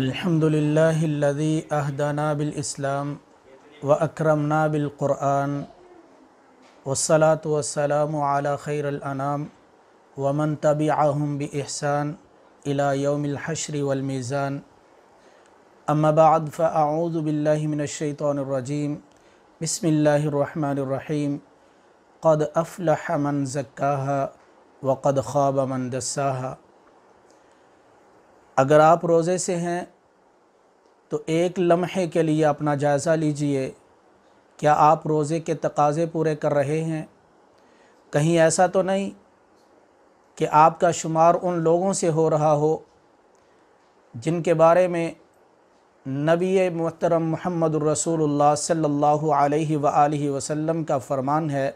الحمد لله الذي أهدنا بالإسلام وأكرمنا بالقرآن والصلاة والسلام على خير الأنام ومن تبعهم بإحسان إلى يوم الحشر والميزان أما بعد فأعوذ بالله من الشيطان الرجيم بسم الله الرحمن الرحيم قد أفلح من زكاها وقد خاب من دساها अगर आप रोज़े से हैं तो एक लम्हे के लिए अपना जायज़ा लीजिए क्या आप रोज़े के तकाज़े पूरे कर रहे हैं कहीं ऐसा तो नहीं कि आपका शुमार उन लोगों से हो रहा हो जिनके बारे में नबी मोहतरम महमद रसूलुल्लाह सल्लल्लाहु अलैहि वसल्लम का फ़रमान है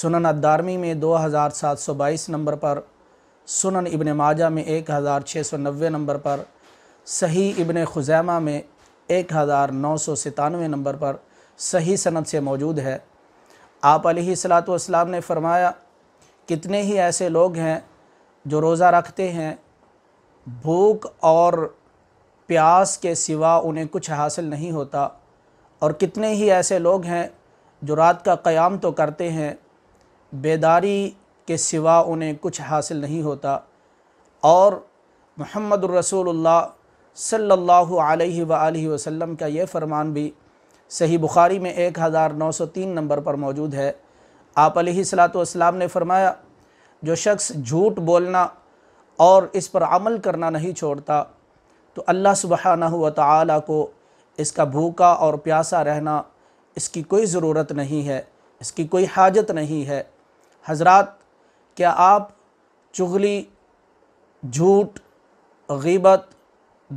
सुनन अदारमी में 2722 नंबर पर सुनन इबन माजा में एक हज़ार छः सौ नबे नंबर पर सही इबन खुजैमा में एक हज़ार नौ सौ सतानवे नंबर पर सही सनत से मौजूद है आप सलाम ने फ़रमाया कितने ही ऐसे लोग हैं जो रोज़ा रखते हैं भूख और प्यास के सिवा उन्हें कुछ हासिल नहीं होता और कितने ही ऐसे लोग हैं जो रात का क़याम तो करते हैं बेदारी के सिवा उन्हें कुछ हासिल नहीं होता और मोहम्मद रसूलुल्लाह सल्लल्लाहु अलैहि व वसल्लम का यह फरमान भी सही बुखारी में एक हज़ार नौ सौ तीन नंबर पर मौजूद है आप सलाम ने फरमाया जो शख्स झूठ बोलना और इस पर अमल करना नहीं छोड़ता तो अल्लाह सुबहाना हुआ ताली को इसका भूखा और प्यासा रहना इसकी कोई ज़रूरत नहीं है इसकी कोई हाजत नहीं है हजरत क्या आप चुगली झूठ गीबत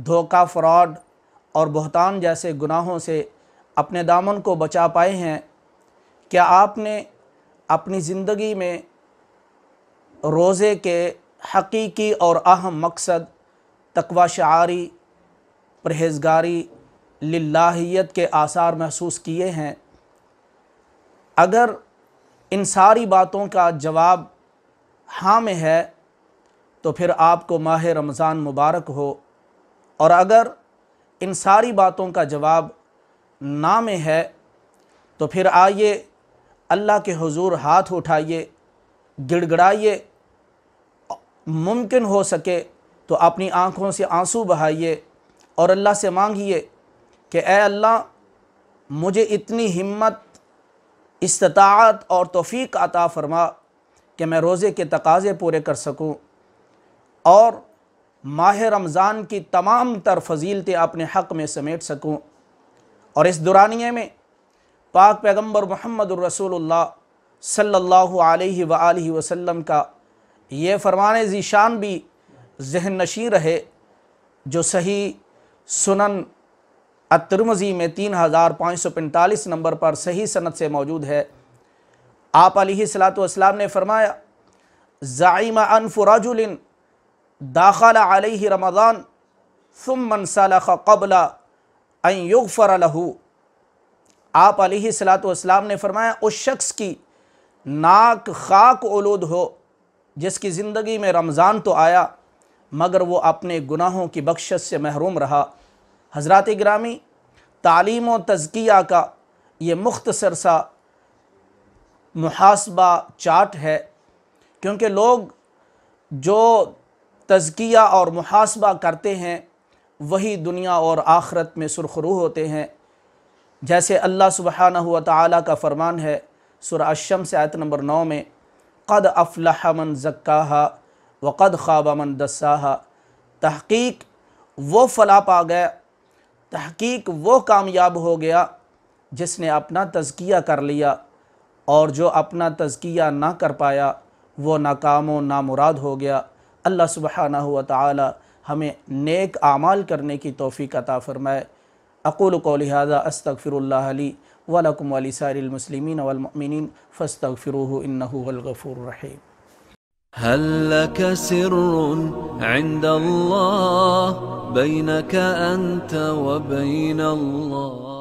धोखा फ्रॉड और बहतान जैसे गुनाहों से अपने दामन को बचा पाए हैं क्या आपने अपनी ज़िंदगी में रोज़े के हकीकी और अहम मकसद तकवा शारी परहेजगारी लाहीत के आसार महसूस किए हैं अगर इन सारी बातों का जवाब हाँ में है तो फिर आपको माह रमज़ान मुबारक हो और अगर इन सारी बातों का जवाब ना में है तो फिर आइए अल्लाह के हुजूर हाथ उठाइए गिड़गड़ाइए मुमकिन हो सके तो अपनी आँखों से आंसू बहाइए और अल्लाह से मांगिए कि ए अल्लाह मुझे इतनी हिम्मत इस्तात और तोफ़ी अता फ़रमा कि मैं रोज़े के तकाज़े पूरे कर सकूँ और माह रमज़ान की तमाम तर फजीलतें अपने हक़ में समेट सकूँ और इस दुरानिए में पाक पैगम्बर महमद रसूल सल्लल्लाहु अलैहि सल्ला वसल्लम का ये फरमान ज़ीशान भी जहन नशी रहे जो सही सुनन अतरमज़ी में तीन हज़ार पाँच सौ पैंतालीस नंबर पर सही सनत से मौजूद है आप सलाम ने फरमाया ज़ाइम अनफराजुलिन दाखला अलह रमज़ान सुम मनसलख कबला युगफ़र लहू आप सलाम ने फरमाया उस शख्स की नाक खाक ओलूद हो जिसकी ज़िंदगी में रमज़ान तो आया मगर वो अपने गुनाहों की बख्शत से महरूम रहा हजरत ग्रामी तालीम व तज़किया का ये मुख्तसर सा मुहासबा चार्ट है क्योंकि लोग जो तजकिया और मुहासबा करते हैं वही दुनिया और आखरत में सुरखरू होते हैं जैसे अल्लाह सुबहाना हुआ ताली का फ़रमान है सुराशम से आयत नंबर नौ में कद अफलाह मन जक्का व कद ख़ाबा मन दसाहा तहकीक वो फला पा गया तहकीक वो कामयाब हो गया जिसने अपना तजकिया कर लिया और जो अपना तज़किया ना कर पाया वो नाकाम व नामुराद हो गया अल्लाह सुबहाना हुआ ताली हमें नेक आमाल करने की तोफ़ी अता फ़रमाए अक़ूल को लिहाजा अस्तफ़िरली वलकम अली सारमसलिमिन वमिन फ़स्तफ़ फ़िरू इन्नगफ़ूर रहीम هل لك سر عند الله بينك أنت وبين الله